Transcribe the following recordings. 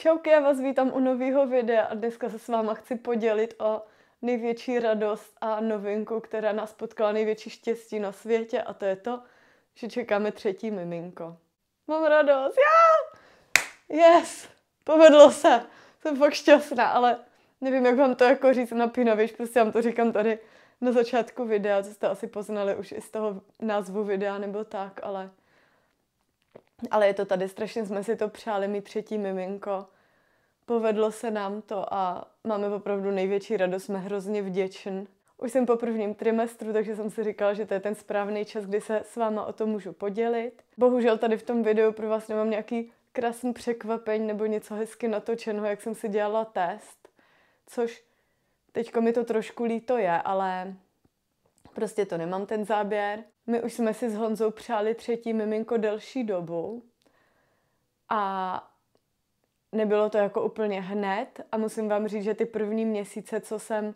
Čauky, já vás vítám u nového videa a dneska se s váma chci podělit o největší radost a novinku, která nás potkala největší štěstí na světě a to je to, že čekáme třetí miminko. Mám radost, já! Yes! Povedlo se! Jsem fakt šťastná, ale nevím, jak vám to jako říct napínavějš, prostě vám to říkám tady na začátku videa, co jste asi poznali už i z toho názvu videa nebo tak, ale ale je to tady, strašně jsme si to přáli, mít třetí miminko. Povedlo se nám to a máme opravdu největší radost, jsme hrozně vděčen. Už jsem po prvním trimestru, takže jsem si říkala, že to je ten správný čas, kdy se s váma o to můžu podělit. Bohužel tady v tom videu pro vás nemám nějaký krásný překvapení nebo něco hezky natočeno, jak jsem si dělala test, což teďko mi to trošku líto je, ale Prostě to nemám ten záběr. My už jsme si s Honzou přáli třetí miminko delší dobu a nebylo to jako úplně hned a musím vám říct, že ty první měsíce, co jsem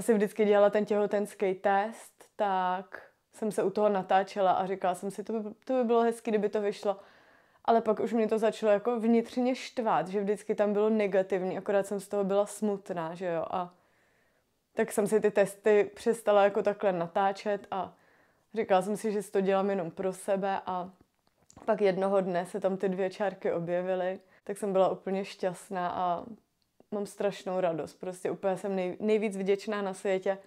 si vždycky dělala ten těhotenský test, tak jsem se u toho natáčela a říkala jsem si, to by, to by bylo hezky, kdyby to vyšlo. Ale pak už mě to začalo jako vnitřně štvát, že vždycky tam bylo negativní, akorát jsem z toho byla smutná, že jo. A tak jsem si ty testy přestala jako takhle natáčet a říkala jsem si, že si to dělám jenom pro sebe a pak jednoho dne se tam ty dvě čárky objevily, tak jsem byla úplně šťastná a mám strašnou radost. Prostě úplně jsem nej, nejvíc vděčná na světě.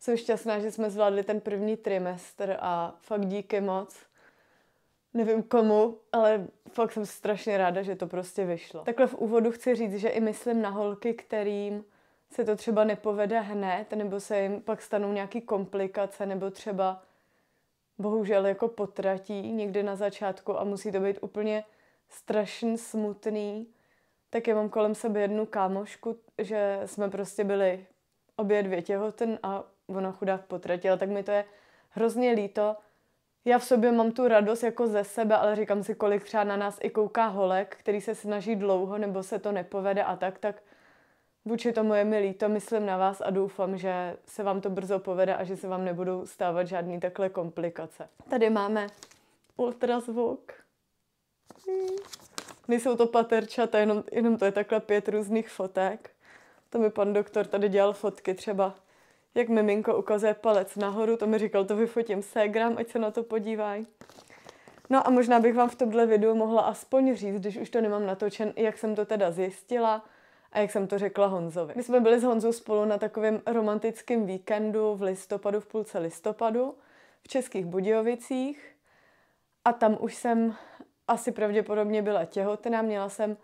Jsem šťastná, že jsme zvládli ten první trimestr a fakt díky moc. Nevím komu, ale fakt jsem strašně ráda, že to prostě vyšlo. Takhle v úvodu chci říct, že i myslím na holky, kterým se to třeba nepovede hned, nebo se jim pak stanou nějaké komplikace, nebo třeba bohužel jako potratí někde na začátku a musí to být úplně strašně smutný. Tak já mám kolem sebe jednu kámošku, že jsme prostě byli obě dvě těhoten a ona chudák potratila, tak mi to je hrozně líto. Já v sobě mám tu radost jako ze sebe, ale říkám si, kolik třeba na nás i kouká holek, který se snaží dlouho nebo se to nepovede a tak, tak Vůči tomu je milý, to myslím na vás a doufám, že se vám to brzo povede a že se vám nebudou stávat žádný takhle komplikace. Tady máme ultrazvuk. Nejsou to paterčata, jenom, jenom to je takhle pět různých fotek. To mi pan doktor tady dělal fotky třeba, jak miminko ukazuje palec nahoru, to mi říkal, to vyfotím ségram, ať se na to podívají. No a možná bych vám v tomhle videu mohla aspoň říct, když už to nemám natočen, jak jsem to teda zjistila, a jak jsem to řekla Honzovi. My jsme byli s Honzou spolu na takovém romantickém víkendu v listopadu, v půlce listopadu v Českých Budějovicích a tam už jsem asi pravděpodobně byla těhotná, měla jsem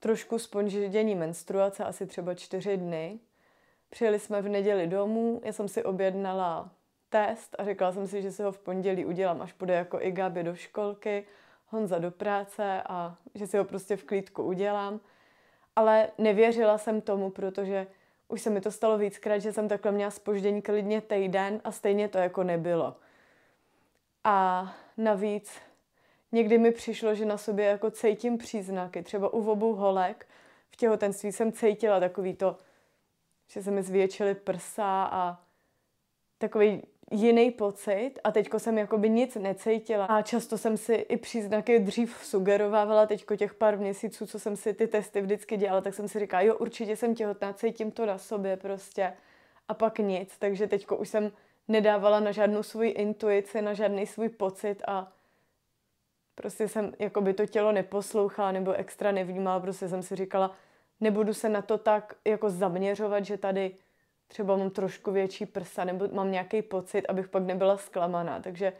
trošku sponždění menstruace, asi třeba čtyři dny. Přijeli jsme v neděli domů, já jsem si objednala test a řekla jsem si, že si ho v pondělí udělám, až půjde jako i Gabi do školky, Honza do práce a že si ho prostě v klídku udělám ale nevěřila jsem tomu, protože už se mi to stalo víckrát, že jsem takhle měla spoždění klidně týden a stejně to jako nebylo. A navíc někdy mi přišlo, že na sobě jako cítím příznaky. Třeba u obou holek v těhotenství jsem cítila takový to, že se mi zvětšily prsa a takový jiný pocit a teďko jsem jakoby nic necítila. A často jsem si i příznaky dřív sugerovávala, teďko těch pár měsíců, co jsem si ty testy vždycky dělala, tak jsem si říkala, jo, určitě jsem těhotná, cítím to na sobě prostě. A pak nic, takže teďko už jsem nedávala na žádnou svůj intuici, na žádný svůj pocit a prostě jsem jako by to tělo neposlouchala nebo extra nevnímala, prostě jsem si říkala, nebudu se na to tak jako zaměřovat, že tady třeba mám trošku větší prsa nebo mám nějaký pocit, abych pak nebyla zklamaná. Takže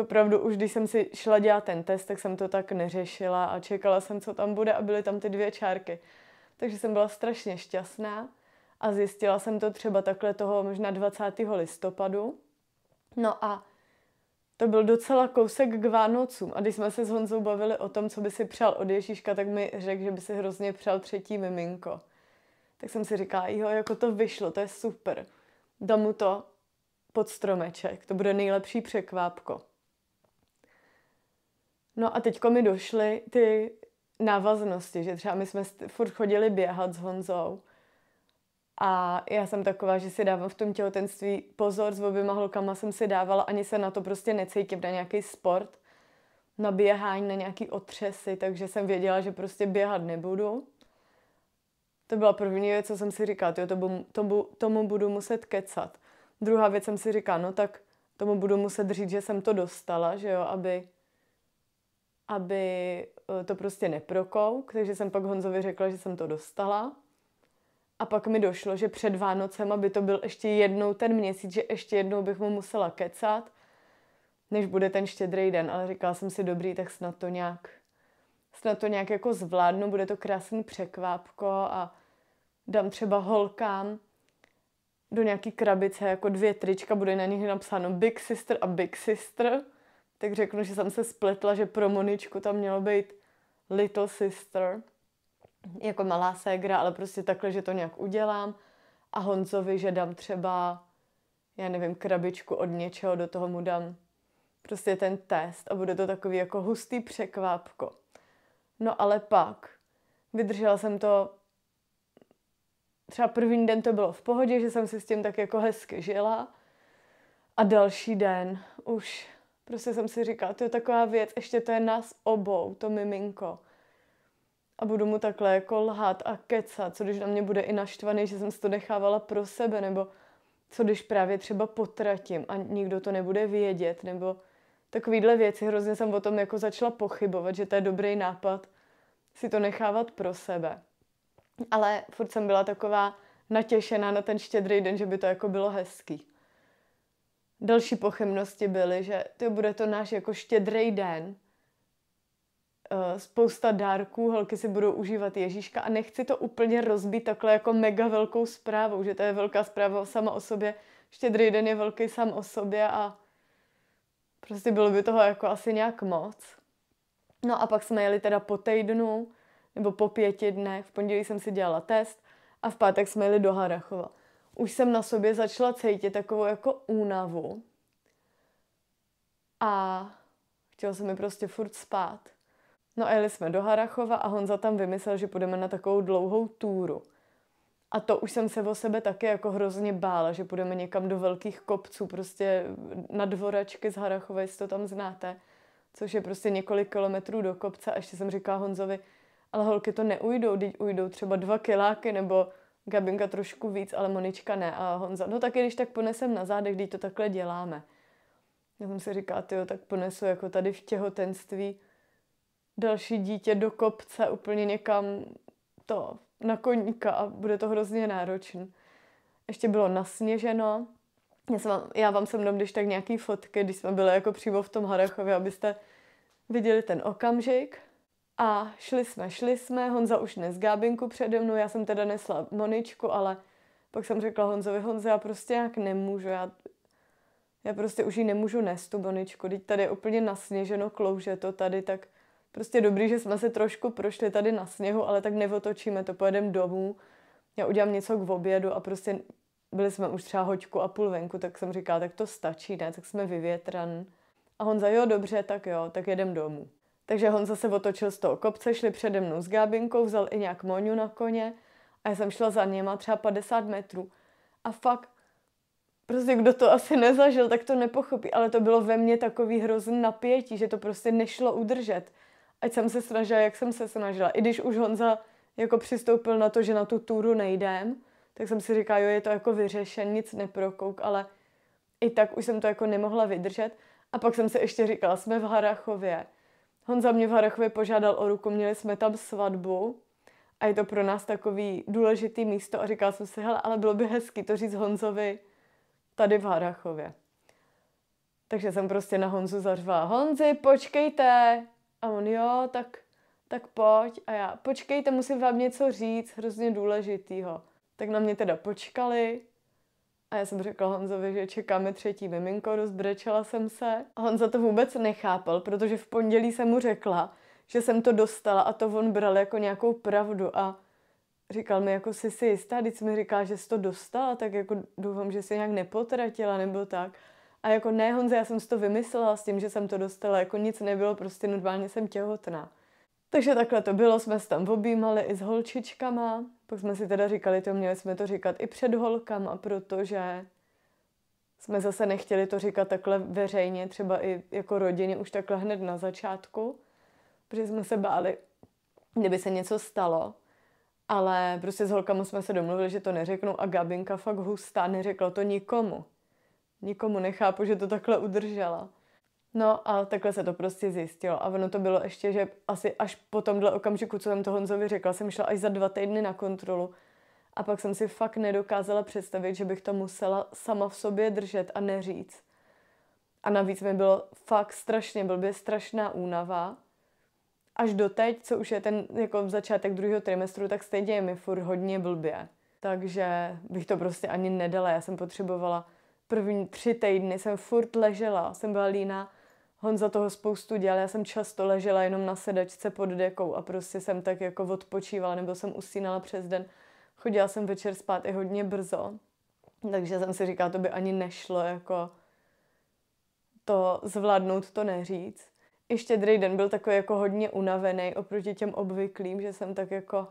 opravdu už když jsem si šla dělat ten test, tak jsem to tak neřešila a čekala jsem, co tam bude a byly tam ty dvě čárky. Takže jsem byla strašně šťastná a zjistila jsem to třeba takhle toho možná 20. listopadu. No a to byl docela kousek k Vánocům. A když jsme se s Honzou bavili o tom, co by si přál od Ježíška, tak mi řekl, že by si hrozně přál třetí miminko. Tak jsem si říkala, jo, jako to vyšlo, to je super. Dám mu to pod stromeček, to bude nejlepší překvápko. No a teďko mi došly ty návaznosti, že třeba my jsme furt chodili běhat s Honzou a já jsem taková, že si dávám v tom těhotenství pozor, s oběma holkama jsem si dávala, ani se na to prostě necítím, na nějaký sport, na běhání, na nějaký otřesy, takže jsem věděla, že prostě běhat nebudu. To byla první věc, co jsem si říkala, jo, to bu, to bu, tomu budu muset kecat. Druhá věc jsem si říkala, no tak tomu budu muset říct, že jsem to dostala, že jo, aby, aby eh, to prostě neprokouk, takže jsem pak Honzovi řekla, že jsem to dostala. A pak mi došlo, že před Vánocem, aby to byl ještě jednou ten měsíc, že ještě jednou bych mu musela kecat, než bude ten štědrý den, ale říkala jsem si, dobrý, tak snad to nějak, snad to nějak jako zvládnu, bude to krásný překvápko a dám třeba holkám do nějaký krabice jako dvě trička, bude na nich napsáno Big Sister a Big Sister, tak řeknu, že jsem se spletla, že pro Moničku tam mělo být Little Sister, jako malá ségra, ale prostě takhle, že to nějak udělám. A Honzovi, že dám třeba, já nevím, krabičku od něčeho, do toho mu dám prostě ten test a bude to takový jako hustý překvápko. No ale pak, vydržela jsem to třeba první den to bylo v pohodě, že jsem si s tím tak jako hezky žila. A další den už prostě jsem si říkala, to je taková věc, ještě to je nás obou, to miminko. A budu mu takhle jako lhát a kecat, co když na mě bude i naštvaný, že jsem si to nechávala pro sebe, nebo co když právě třeba potratím a nikdo to nebude vědět, nebo takovýhle věci. Hrozně jsem o tom jako začala pochybovat, že to je dobrý nápad si to nechávat pro sebe ale furt jsem byla taková natěšená na ten štědrý den, že by to jako bylo hezký. Další pochybnosti byly, že to bude to náš jako štědrý den, eh, spousta dárků, holky si budou užívat Ježíška a nechci to úplně rozbít takhle jako mega velkou zprávou, že to je velká zpráva sama o sobě, štědrý den je velký sám o sobě a prostě bylo by toho jako asi nějak moc. No a pak jsme jeli teda po týdnu nebo po pěti dnech. V pondělí jsem si dělala test a v pátek jsme jeli do Harachova. Už jsem na sobě začala cítit takovou jako únavu a chtěla jsem mi prostě furt spát. No a jeli jsme do Harachova a Honza tam vymyslel, že půjdeme na takovou dlouhou túru. A to už jsem se o sebe taky jako hrozně bála, že půjdeme někam do velkých kopců, prostě na dvoračky z Harachova, jestli to tam znáte, což je prostě několik kilometrů do kopce. A ještě jsem říkala Honzovi, ale holky to neujdou, teď ujdou třeba dva kiláky nebo Gabinka trošku víc, ale Monička ne a Honza, no taky když tak ponesem na zádech, když to takhle děláme. Já jsem si říká, jo, tak ponesu jako tady v těhotenství další dítě do kopce úplně někam to na koníka a bude to hrozně náročné. Ještě bylo nasněženo, já, jsem vám, já vám se mnou když tak nějaký fotky, když jsme byli jako přímo v tom Harachově, abyste viděli ten okamžik. A šli jsme, šli jsme, Honza už nes Gábinku přede mnou, já jsem teda nesla Moničku, ale pak jsem řekla Honzovi, Honze, já prostě jak nemůžu, já, já prostě už ji nemůžu nést tu Moničku, teď tady je úplně nasněženo, klouže to tady, tak prostě dobrý, že jsme se trošku prošli tady na sněhu, ale tak nevotočíme to, pojedem domů, já udělám něco k obědu a prostě byli jsme už třeba hoďku a půl venku, tak jsem říkala, tak to stačí, ne, tak jsme vyvětran. A Honza, jo, dobře, tak jo, tak jedem domů. Takže Honza se otočil z toho kopce, šli přede mnou s Gábinkou, vzal i nějak Moňu na koně a já jsem šla za něma třeba 50 metrů. A fakt, prostě kdo to asi nezažil, tak to nepochopí, ale to bylo ve mně takový hrozný napětí, že to prostě nešlo udržet. Ať jsem se snažila, jak jsem se snažila. I když už Honza jako přistoupil na to, že na tu túru nejdem, tak jsem si říkala, jo, je to jako vyřešen, nic neprokouk, ale i tak už jsem to jako nemohla vydržet. A pak jsem se ještě říkala, jsme v Harachově, Honza mě v Harachově požádal o ruku, měli jsme tam svatbu a je to pro nás takový důležitý místo a říkal jsem si, hele, ale bylo by hezky to říct Honzovi tady v Harachově. Takže jsem prostě na Honzu zařvala, Honzi, počkejte! A on, jo, tak, tak pojď. A já, počkejte, musím vám něco říct, hrozně důležitýho. Tak na mě teda počkali, a já jsem řekla Honzovi, že čekáme třetí miminko, rozbrečela jsem se. Honza to vůbec nechápal, protože v pondělí jsem mu řekla, že jsem to dostala a to on bral jako nějakou pravdu a říkal mi jako jsi si jistá, když mi říká, že jsi to dostala, tak jako doufám, že jsi nějak nepotratila nebo tak. A jako ne Honze, já jsem si to vymyslela s tím, že jsem to dostala, jako nic nebylo, prostě normálně jsem těhotná. Takže takhle to bylo, jsme se tam objímali i s holčičkama, pak jsme si teda říkali, to měli jsme to říkat i před holkama, protože jsme zase nechtěli to říkat takhle veřejně, třeba i jako rodině už takhle hned na začátku, protože jsme se báli, kdyby se něco stalo, ale prostě s holkama jsme se domluvili, že to neřeknou a Gabinka fakt hustá, neřekla to nikomu. Nikomu nechápu, že to takhle udržela. No a takhle se to prostě zjistilo. A ono to bylo ještě, že asi až po tomhle okamžiku, co jsem to Honzovi řekla, jsem šla až za dva týdny na kontrolu. A pak jsem si fakt nedokázala představit, že bych to musela sama v sobě držet a neříct. A navíc mi bylo fakt strašně, byl by strašná únava. Až doteď, co už je ten jako začátek druhého trimestru, tak stejně je mi furt hodně blbě. Takže bych to prostě ani nedala. Já jsem potřebovala první tři týdny, jsem furt ležela, jsem byla líná Honza toho spoustu dělal. Já jsem často ležela jenom na sedačce pod dekou a prostě jsem tak jako odpočívala nebo jsem usínala přes den. Chodila jsem večer spát i hodně brzo, takže jsem si říkala, to by ani nešlo jako to zvládnout, to neříct. I štědrý den byl takový jako hodně unavený oproti těm obvyklým, že jsem tak jako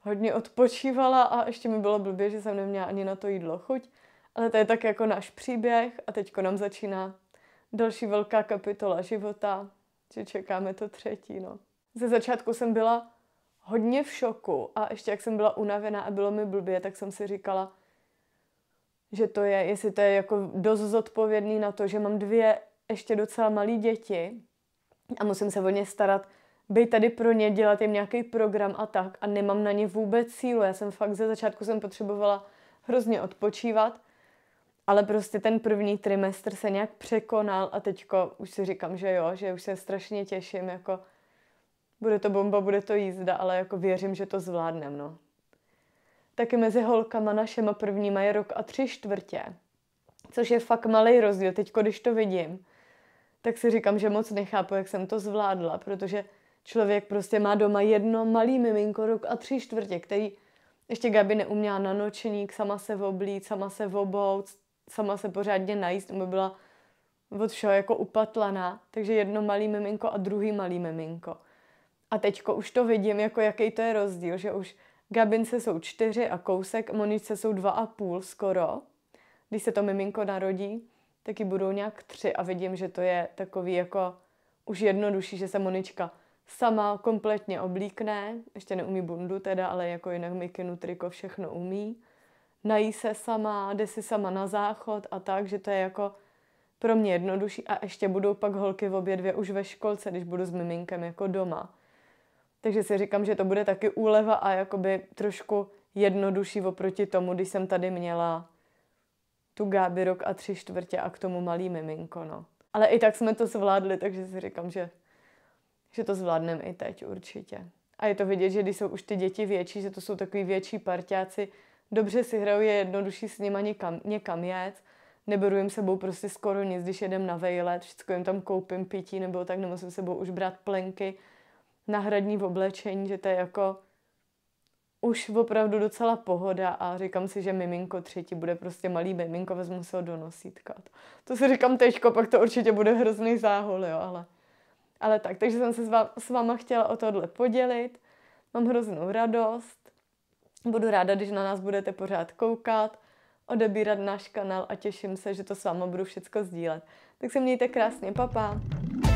hodně odpočívala a ještě mi bylo blbě, že jsem neměla ani na to jídlo chuť. Ale to je tak jako náš příběh a teďko nám začíná další velká kapitola života, že čekáme to třetí, no. Ze začátku jsem byla hodně v šoku a ještě jak jsem byla unavená a bylo mi blbě, tak jsem si říkala, že to je, jestli to je jako dost zodpovědný na to, že mám dvě ještě docela malé děti a musím se o ně starat, být tady pro ně, dělat jim nějaký program a tak a nemám na ně vůbec sílu. Já jsem fakt ze začátku jsem potřebovala hrozně odpočívat ale prostě ten první trimestr se nějak překonal a teďko už si říkám, že jo, že už se strašně těším, jako bude to bomba, bude to jízda, ale jako věřím, že to zvládnem, no. Taky mezi holkama našema prvníma je rok a tři čtvrtě, což je fakt malý rozdíl, teď když to vidím, tak si říkám, že moc nechápu, jak jsem to zvládla, protože člověk prostě má doma jedno malý miminko rok a tři čtvrtě, který ještě Gabi neuměla na nočník, sama se oblít, sama se obouct, sama se pořádně najíst, aby byla od všeho jako upatlaná, takže jedno malý miminko a druhý malý miminko. A teďko už to vidím, jako jaký to je rozdíl, že už Gabince jsou čtyři a kousek, Monice jsou dva a půl skoro. Když se to miminko narodí, taky budou nějak tři a vidím, že to je takový jako už jednodušší, že se Monička sama kompletně oblíkne, ještě neumí bundu teda, ale jako jinak mikinu, triko, všechno umí nají se sama, jde si sama na záchod a tak, že to je jako pro mě jednodušší a ještě budou pak holky v obě dvě už ve školce, když budu s miminkem jako doma. Takže si říkám, že to bude taky úleva a jakoby trošku jednodušší oproti tomu, když jsem tady měla tu Gáby rok a tři čtvrtě a k tomu malý miminko, no. Ale i tak jsme to zvládli, takže si říkám, že, že to zvládneme i teď určitě. A je to vidět, že když jsou už ty děti větší, že to jsou takový větší parťáci, dobře si hraju, je jednodušší s nima někam, někam jet, neberu jim sebou prostě skoro nic, když jedem na vejlet, všechno jim tam koupím pití, nebo tak nemusím sebou už brát plenky, nahradní v oblečení, že to je jako už opravdu docela pohoda a říkám si, že miminko třetí bude prostě malý miminko, vezmu se ho do nosítka. To si říkám teďko, pak to určitě bude hrozný záhol, jo, ale, ale tak. Takže jsem se s, s váma chtěla o tohle podělit. Mám hroznou radost Budu ráda, když na nás budete pořád koukat, odebírat náš kanál a těším se, že to s váma budu všecko sdílet. Tak se mějte krásně, papa! Pa.